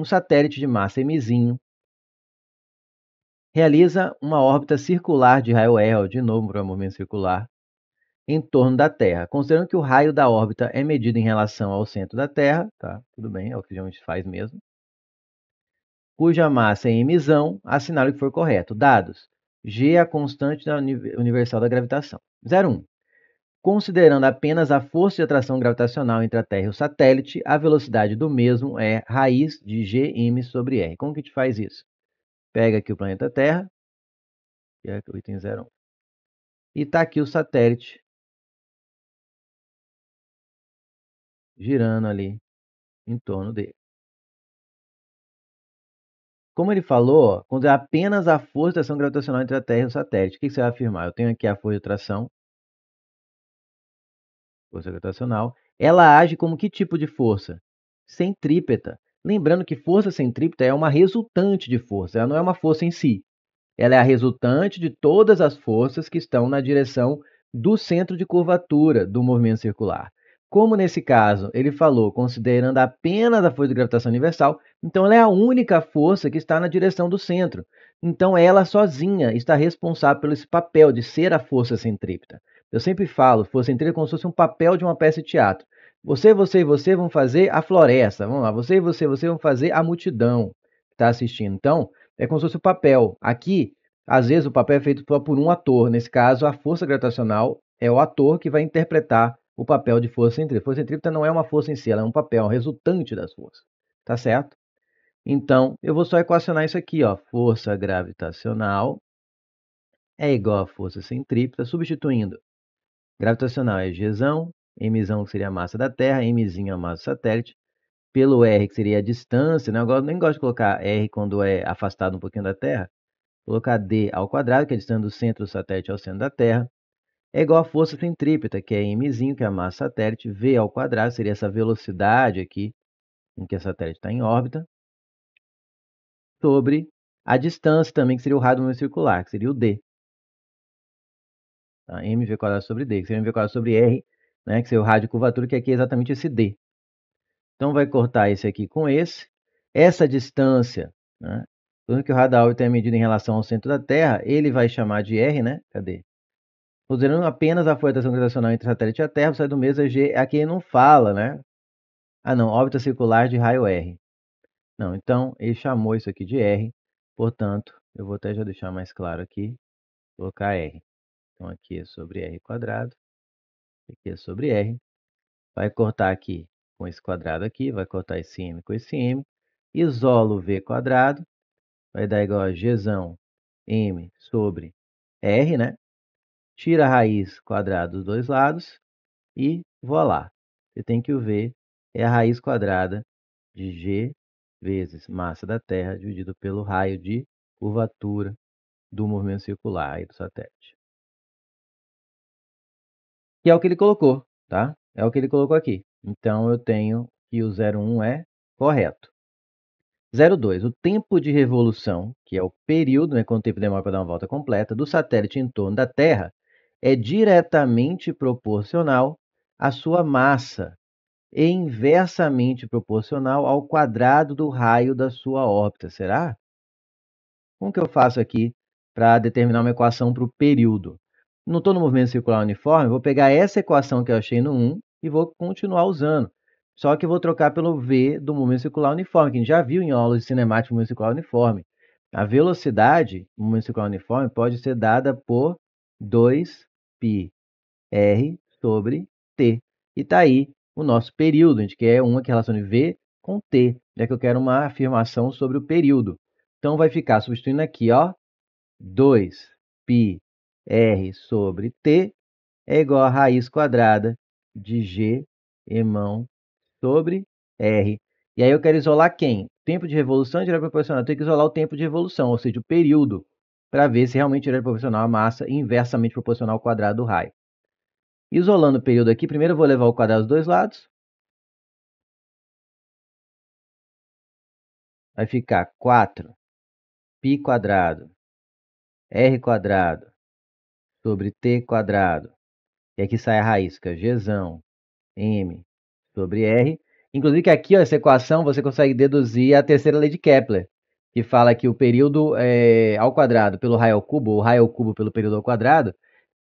um satélite de massa Mzinho, realiza uma órbita circular de raio L, de novo para um movimento circular, em torno da Terra. Considerando que o raio da órbita é medido em relação ao centro da Terra, tá? Tudo bem, é o que a gente faz mesmo. Cuja massa é em mzão, assinale o que for correto. Dados: G é a constante universal da gravitação. 01. Considerando apenas a força de atração gravitacional entre a Terra e o satélite, a velocidade do mesmo é raiz de gm sobre r. Como que a gente faz isso? Pega aqui o planeta Terra, que é o item 01, e está aqui o satélite girando ali em torno dele. Como ele falou, quando é apenas a força de atração gravitacional entre a Terra e o satélite, o que você vai afirmar? Eu tenho aqui a força de atração força gravitacional, ela age como que tipo de força? Centrípeta. Lembrando que força centrípeta é uma resultante de força, ela não é uma força em si. Ela é a resultante de todas as forças que estão na direção do centro de curvatura do movimento circular. Como nesse caso ele falou, considerando apenas a força de gravitação universal, então ela é a única força que está na direção do centro. Então ela sozinha está responsável pelo esse papel de ser a força centrípeta. Eu sempre falo, fosse trilha é como se fosse um papel de uma peça de teatro. Você, você e você vão fazer a floresta. Vamos lá, você e você, você vão fazer a multidão que está assistindo. Então, é como se fosse o um papel. Aqui, às vezes, o papel é feito por um ator. Nesse caso, a força gravitacional é o ator que vai interpretar o papel de força centrípeta. Força centrípeta não é uma força em si, ela é um papel, é um resultante das forças. Tá certo? Então, eu vou só equacionar isso aqui, ó. Força gravitacional é igual a força centrípeta, substituindo Gravitacional é Gzão, Mzão que seria a massa da Terra, Mzinho é a massa do satélite, pelo R que seria a distância, né? eu nem gosto de colocar R quando é afastado um pouquinho da Terra, colocar D ao quadrado, que é a distância do centro do satélite ao centro da Terra, é igual a força centrípeta, que é mzinho, que é a massa do satélite, v ao quadrado, seria essa velocidade aqui em que a satélite está em órbita, sobre a distância também, que seria o raio do meu circular, que seria o d. Tá? mv quadrado sobre d, que seria mv quadrado sobre r, né? que seria o rádio de curvatura, que aqui é exatamente esse d. Então, vai cortar esse aqui com esse. Essa distância, né? tudo que o radar órbita é medido em relação ao centro da Terra, ele vai chamar de r, né? Cadê? Considerando apenas a força gravitacional entre satélite e a Terra, sai do mesmo é g. Aqui ele não fala, né? Ah, não, órbita circular de raio r. Não, então ele chamou isso aqui de r. Portanto, eu vou até já deixar mais claro aqui, colocar R. Então aqui é sobre R quadrado, aqui é sobre R. Vai cortar aqui com esse quadrado aqui, vai cortar esse M com esse M. Isolo V quadrado, vai dar igual a G M sobre R, né? Tira a raiz quadrada dos dois lados e voilá. Você tem que o V é a raiz quadrada de G vezes massa da Terra dividido pelo raio de curvatura do movimento circular aí do satélite. E é o que ele colocou, tá? É o que ele colocou aqui. Então eu tenho que o 01 é correto. 02. O tempo de revolução, que é o período, né, quanto tempo demora para dar uma volta completa, do satélite em torno da Terra, é diretamente proporcional à sua massa e inversamente proporcional ao quadrado do raio da sua órbita. Será? Como que eu faço aqui para determinar uma equação para o período? não estou no movimento circular uniforme, vou pegar essa equação que eu achei no 1 e vou continuar usando. Só que eu vou trocar pelo V do movimento circular uniforme, que a gente já viu em aulas de cinemática movimento circular uniforme. A velocidade do movimento circular uniforme pode ser dada por 2π r sobre t. E está aí o nosso período. A gente quer uma que relacione V com t, já é que eu quero uma afirmação sobre o período. Então, vai ficar substituindo aqui, ó, 2π R sobre T é igual a raiz quadrada de G Mão sobre R. E aí eu quero isolar quem? Tempo de revolução e direto proporcional. Eu tenho que isolar o tempo de revolução, ou seja, o período, para ver se realmente direto proporcional à é massa inversamente proporcional ao quadrado do raio. Isolando o período aqui, primeiro eu vou levar o quadrado dos dois lados. Vai ficar 4 π quadrado r quadrado sobre t quadrado. E aqui é sai a raiz, que é Gzão, m sobre r. Inclusive que aqui, ó, essa equação, você consegue deduzir a terceira lei de Kepler, que fala que o período é, ao quadrado pelo raio ao cubo, ou raio ao cubo pelo período ao quadrado,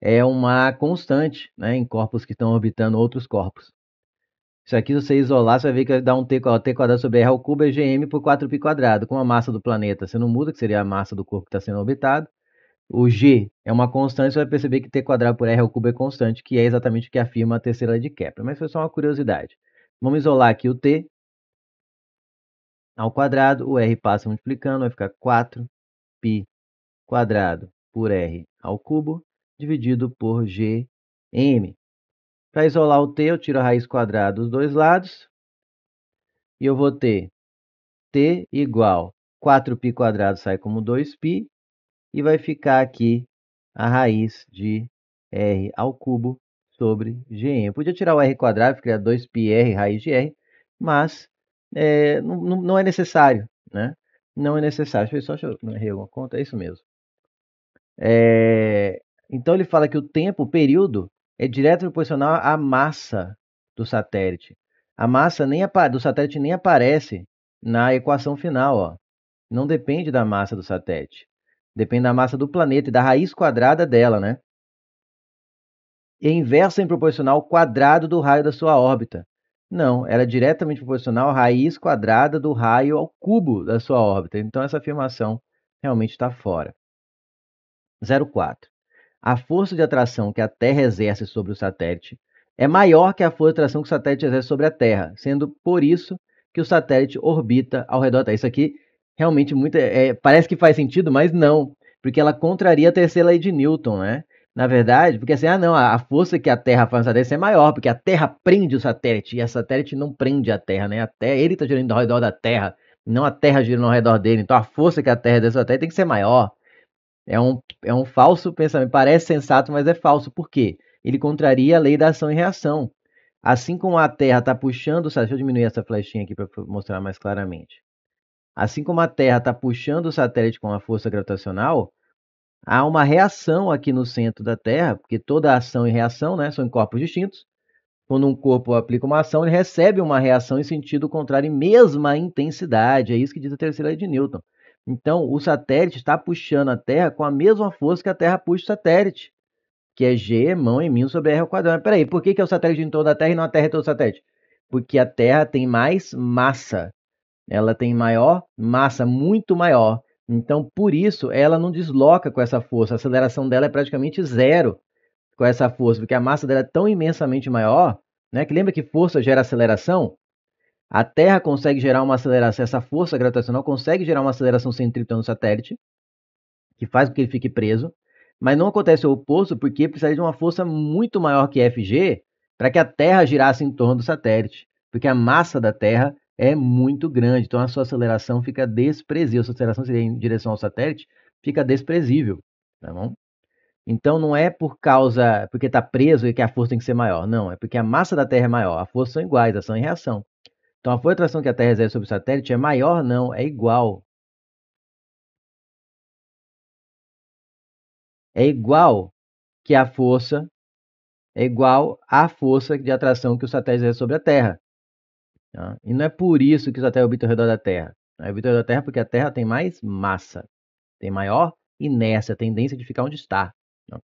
é uma constante né, em corpos que estão orbitando outros corpos. Isso aqui, se você isolar, você vai ver que vai dar um t, ó, t quadrado sobre r ao cubo é gm por 4π quadrado. com a massa do planeta você não muda, que seria a massa do corpo que está sendo orbitado, o G é uma constante, você vai perceber que T quadrado por R ao cubo é constante, que é exatamente o que afirma a terceira de Kepler. Mas foi só uma curiosidade. Vamos isolar aqui o T ao quadrado, o R passa multiplicando, vai ficar 4π quadrado por R ao cubo, dividido por GM. Para isolar o T, eu tiro a raiz quadrada dos dois lados, e eu vou ter T igual 4π quadrado sai como 2π, e vai ficar aqui a raiz de r ao cubo sobre gm. Eu podia tirar o r quadrado, criar 2πr raiz de r, mas é, não, não, é necessário, né? Não é necessário. Deixa eu, só, deixa eu não errei alguma conta, é isso mesmo. É, então ele fala que o tempo, o período, é direto proporcional à massa do satélite. A massa nem do satélite nem aparece na equação final, ó. Não depende da massa do satélite. Depende da massa do planeta e da raiz quadrada dela, né? E é inversa em proporcional ao quadrado do raio da sua órbita. Não, ela é diretamente proporcional à raiz quadrada do raio ao cubo da sua órbita. Então essa afirmação realmente está fora. 04. A força de atração que a Terra exerce sobre o satélite é maior que a força de atração que o satélite exerce sobre a Terra, sendo por isso que o satélite orbita ao redor da Terra. Isso aqui realmente muito. É, é, parece que faz sentido, mas não. Porque ela contraria a terceira lei de Newton, né? Na verdade, porque assim, ah, não, a força que a Terra faz no satélite é maior, porque a Terra prende o satélite, e a satélite não prende a Terra, né? A terra, ele está girando ao redor da Terra, não a Terra girando ao redor dele. Então a força que a Terra desse satélite tem que ser maior. É um, é um falso pensamento. Parece sensato, mas é falso. Por quê? Ele contraria a lei da ação e reação. Assim como a Terra está puxando o satélite, deixa eu diminuir essa flechinha aqui para mostrar mais claramente. Assim como a Terra está puxando o satélite com a força gravitacional, há uma reação aqui no centro da Terra, porque toda ação e reação né, são em corpos distintos. Quando um corpo aplica uma ação, ele recebe uma reação em sentido contrário e mesma intensidade. É isso que diz a terceira lei de Newton. Então, o satélite está puxando a Terra com a mesma força que a Terra puxa o satélite, que é G, mão em mim sobre R ao quadrado. Mas peraí, por que, que é o satélite em toda a Terra e não a Terra em todo o satélite? Porque a Terra tem mais massa ela tem maior massa, muito maior. Então, por isso, ela não desloca com essa força. A aceleração dela é praticamente zero com essa força, porque a massa dela é tão imensamente maior, né? Que lembra que força gera aceleração? A Terra consegue gerar uma aceleração, essa força gravitacional consegue gerar uma aceleração centrípeta no satélite, que faz com que ele fique preso, mas não acontece o oposto porque precisaria de uma força muito maior que Fg para que a Terra girasse em torno do satélite, porque a massa da Terra é muito grande. Então a sua aceleração fica desprezível. A sua aceleração seria em direção ao satélite, fica desprezível. Tá bom? Então não é por causa, porque está preso e que a força tem que ser maior. Não, é porque a massa da Terra é maior. As forças são iguais, ação e reação. Então a força de atração que a Terra exerce sobre o satélite é maior, não, é igual. É igual que a força é igual à força de atração que o satélite exerce sobre a Terra. Tá? E não é por isso que Satélite orbita ao redor da Terra. é Orbita ao redor da Terra porque a Terra tem mais massa, tem maior inércia, tendência de ficar onde está. Né?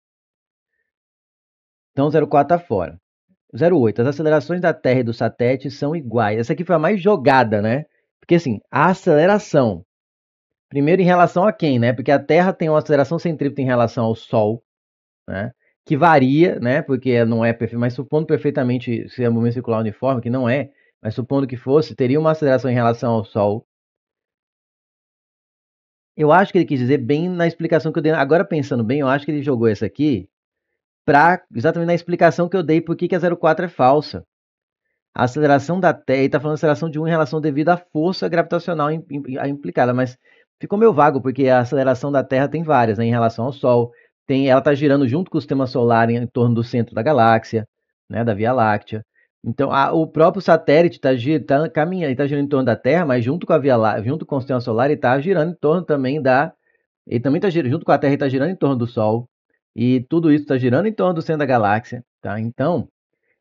Então, 04 está fora. 08. As acelerações da Terra e do satélite são iguais. Essa aqui foi a mais jogada, né? Porque assim, a aceleração. Primeiro, em relação a quem, né? Porque a Terra tem uma aceleração centrípeta em relação ao Sol, né? Que varia, né? Porque não é perfeito, mas supondo perfeitamente se é um movimento circular uniforme, que não é, mas supondo que fosse, teria uma aceleração em relação ao Sol. Eu acho que ele quis dizer bem na explicação que eu dei. Agora pensando bem, eu acho que ele jogou essa aqui pra, exatamente na explicação que eu dei por que, a 04 é falsa. A aceleração da Terra, ele está falando aceleração de 1 em relação devido à força gravitacional implicada, mas ficou meio vago, porque a aceleração da Terra tem várias, né, em relação ao Sol. Tem, ela está girando junto com o sistema solar em, em torno do centro da galáxia, né, da Via Láctea. Então, a, o próprio satélite está tá caminhando, está girando em torno da Terra, mas junto com a Via Lá, junto com o sistema solar, ele está girando em torno também da. Ele também está junto com a Terra, ele está girando em torno do Sol. E tudo isso está girando em torno do centro da galáxia. Tá? Então,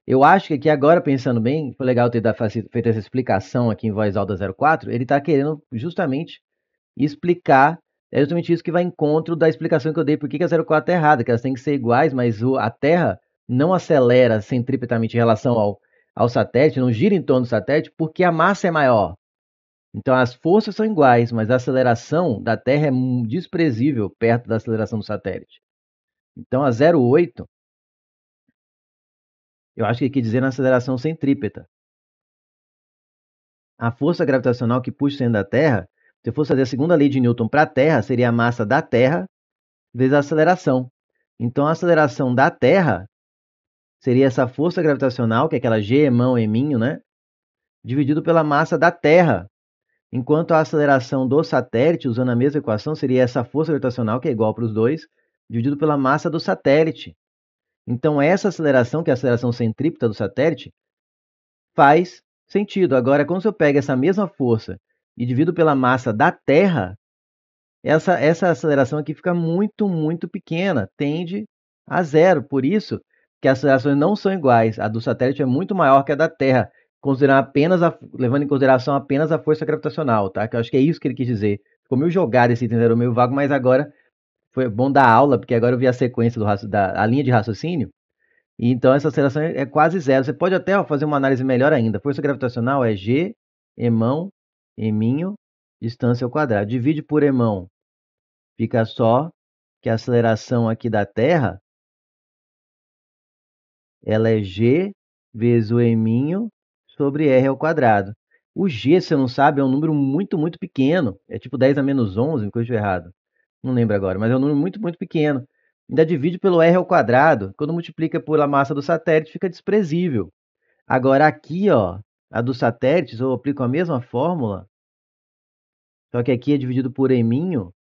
eu acho que aqui agora, pensando bem, foi legal ter feito essa explicação aqui em voz alta 04, ele está querendo justamente explicar. É justamente isso que vai em contra da explicação que eu dei por que a 04 é tá errada, que elas têm que ser iguais, mas a Terra não acelera centripetamente em relação ao ao satélite, não gira em torno do satélite, porque a massa é maior. Então as forças são iguais, mas a aceleração da Terra é desprezível perto da aceleração do satélite. Então a 0,8, eu acho que quer dizer na aceleração centrípeta. A força gravitacional que puxa o centro da Terra, se eu fosse fazer a segunda lei de Newton para a Terra, seria a massa da Terra vezes a aceleração. Então a aceleração da Terra seria essa força gravitacional, que é aquela G, mão, minho, né? Dividido pela massa da Terra. Enquanto a aceleração do satélite, usando a mesma equação, seria essa força gravitacional, que é igual para os dois, dividido pela massa do satélite. Então, essa aceleração, que é a aceleração centrípeta do satélite, faz sentido. Agora, quando eu pego essa mesma força e divido pela massa da Terra, essa, essa aceleração aqui fica muito, muito pequena, tende a zero. Por isso que as acelerações não são iguais. A do satélite é muito maior que a da Terra, considerando apenas a, levando em consideração apenas a força gravitacional, tá? Que eu acho que é isso que ele quis dizer. Ficou meio jogado esse item meio vago, mas agora foi bom dar aula, porque agora eu vi a sequência do, da a linha de raciocínio. E então essa aceleração é quase zero. Você pode até fazer uma análise melhor ainda. Força gravitacional é G, emão, eminho, distância ao quadrado. Divide por emão, fica só que a aceleração aqui da Terra ela é g vezes o m sobre r ao quadrado. O g, se você não sabe, é um número muito, muito pequeno. É tipo 10 a menos 11, me corrigiu errado. Não lembro agora, mas é um número muito, muito pequeno. Ainda divide pelo r ao quadrado. Quando multiplica pela massa do satélite, fica desprezível. Agora aqui, ó, a do satélite, eu aplico a mesma fórmula, só que aqui é dividido por eminho.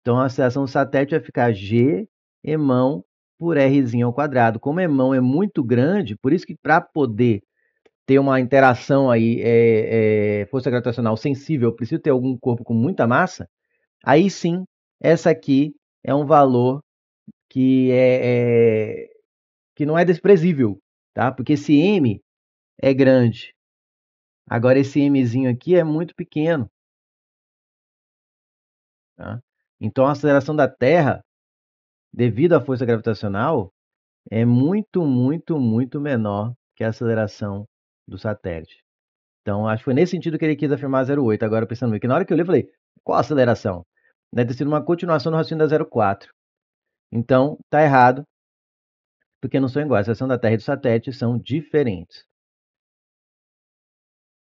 Então a aceleração do satélite vai ficar g emão por r ao quadrado. Como é mão é muito grande, por isso que para poder ter uma interação aí, é, é, força gravitacional sensível, eu preciso ter algum corpo com muita massa, aí sim, essa aqui é um valor que é, é que não é desprezível, tá? Porque esse m é grande. Agora esse mzinho aqui é muito pequeno. Tá? Então a aceleração da Terra devido à força gravitacional, é muito, muito, muito menor que a aceleração do satélite. Então, acho que foi nesse sentido que ele quis afirmar 08. Agora, pensando bem, que na hora que eu li, eu falei, qual a aceleração? Deve ter sido uma continuação do raciocínio da 04. Então, tá errado, porque não são iguais. A aceleração da Terra e do satélite são diferentes.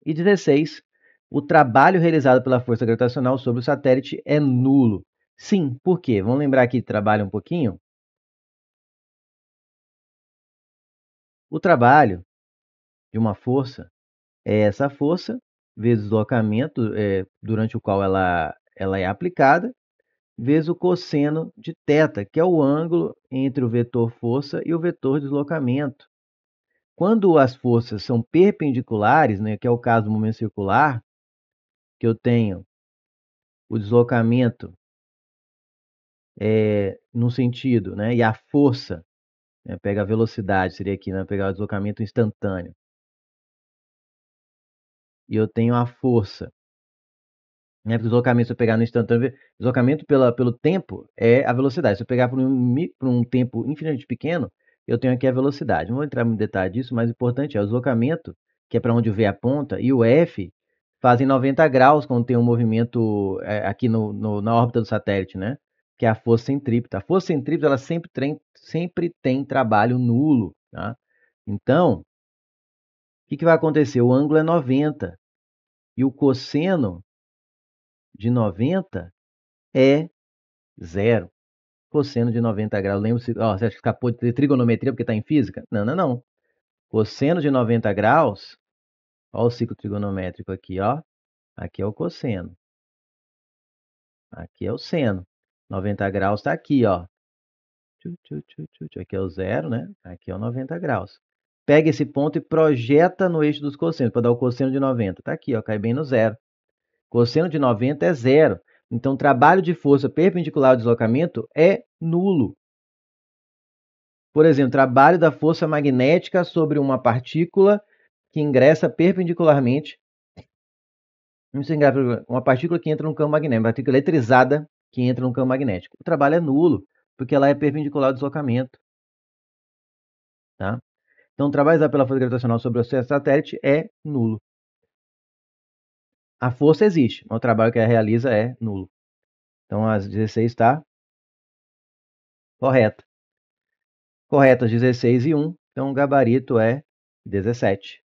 E 16. O trabalho realizado pela força gravitacional sobre o satélite é nulo. Sim, por quê? Vamos lembrar aqui de trabalho um pouquinho? O trabalho de uma força é essa força vezes o deslocamento é, durante o qual ela, ela é aplicada, vezes o cosseno de θ, que é o ângulo entre o vetor força e o vetor deslocamento. Quando as forças são perpendiculares, né, que é o caso do momento circular, que eu tenho o deslocamento é, sentido, né? E a força, né? pega a velocidade, seria aqui, né? Pegar o deslocamento instantâneo. E eu tenho a força. Né? o deslocamento, se eu pegar no instantâneo, deslocamento pela, pelo tempo é a velocidade. Se eu pegar por um, por um tempo infinitamente pequeno, eu tenho aqui a velocidade. Não vou entrar no detalhe disso, mas o importante é o deslocamento, que é para onde o V aponta, e o F fazem 90 graus quando tem um movimento é, aqui no, no, na órbita do satélite, né? que é a força centrípeta. A força centrípeta ela sempre, tem, sempre tem trabalho nulo. Tá? Então, o que, que vai acontecer? O ângulo é 90 e o cosseno de 90 é zero. Cosseno de 90 graus. Lembra se você acha que escapou de trigonometria porque está em física? Não, não, não. Cosseno de 90 graus. olha o ciclo trigonométrico aqui, ó. Aqui é o cosseno. Aqui é o seno. 90 graus está aqui, ó. Aqui é o zero, né? Aqui é o 90 graus. Pega esse ponto e projeta no eixo dos cossenos, para dar o cosseno de 90. Está aqui, ó, cai bem no zero. Cosseno de 90 é zero. Então, trabalho de força perpendicular ao deslocamento é nulo. Por exemplo, trabalho da força magnética sobre uma partícula que ingressa perpendicularmente. Uma partícula que entra no campo magnético, uma partícula eletrizada que entra no campo magnético. O trabalho é nulo, porque ela é perpendicular ao deslocamento. Tá? Então, o trabalho pela força gravitacional sobre o satélite é nulo. A força existe, mas o trabalho que ela realiza é nulo. Então, as 16 está correta. Corretas 16 e 1, então o gabarito é 17.